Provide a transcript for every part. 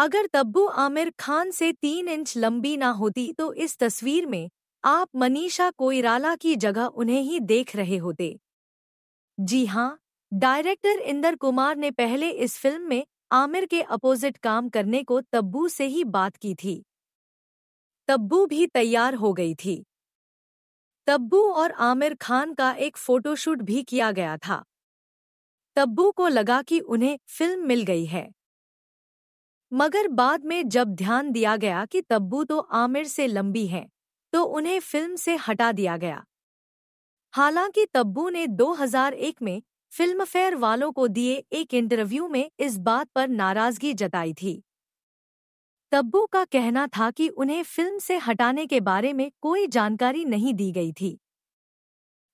अगर तब्बू आमिर खान से तीन इंच लंबी ना होती तो इस तस्वीर में आप मनीषा कोइराला की जगह उन्हें ही देख रहे होते जी हाँ डायरेक्टर इंदर कुमार ने पहले इस फिल्म में आमिर के अपोजिट काम करने को तब्बू से ही बात की थी तब्बू भी तैयार हो गई थी तब्बू और आमिर खान का एक फोटोशूट भी किया गया था तब्बू को लगा कि उन्हें फिल्म मिल गई है मगर बाद में जब ध्यान दिया गया कि तब्बू तो आमिर से लंबी हैं, तो उन्हें फिल्म से हटा दिया गया हालांकि तब्बू ने 2001 में फिल्मफेयर वालों को दिए एक इंटरव्यू में इस बात पर नाराजगी जताई थी तब्बू का कहना था कि उन्हें फिल्म से हटाने के बारे में कोई जानकारी नहीं दी गई थी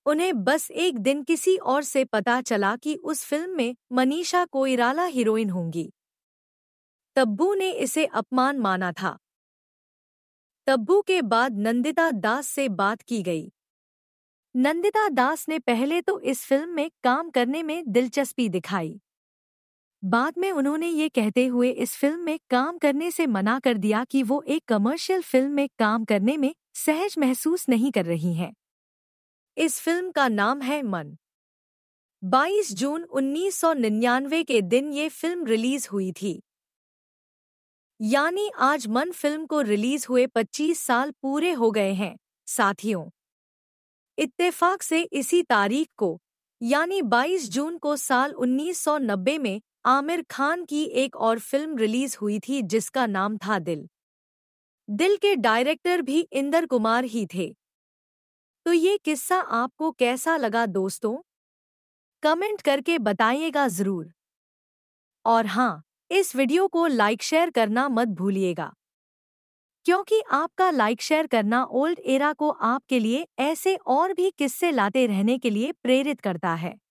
उन्हें बस एक दिन किसी और से पता चला कि उस फिल्म में मनीषा कोइराला हीरोइन होंगी तब्बू ने इसे अपमान माना था तब्बू के बाद नंदिता दास से बात की गई नंदिता दास ने पहले तो इस फिल्म में काम करने में दिलचस्पी दिखाई बाद में उन्होंने ये कहते हुए इस फिल्म में काम करने से मना कर दिया कि वो एक कमर्शियल फिल्म में काम करने में सहज महसूस नहीं कर रही हैं इस फिल्म का नाम है मन 22 जून 1999 के दिन ये फिल्म रिलीज हुई थी यानी आज मन फिल्म को रिलीज हुए 25 साल पूरे हो गए हैं साथियों इत्तेफाक से इसी तारीख को यानी 22 जून को साल 1990 में आमिर खान की एक और फिल्म रिलीज हुई थी जिसका नाम था दिल दिल के डायरेक्टर भी इंदर कुमार ही थे तो ये किस्सा आपको कैसा लगा दोस्तों कमेंट करके बताइएगा जरूर और हाँ इस वीडियो को लाइक शेयर करना मत भूलिएगा क्योंकि आपका लाइक शेयर करना ओल्ड एरा को आपके लिए ऐसे और भी किस्से लाते रहने के लिए प्रेरित करता है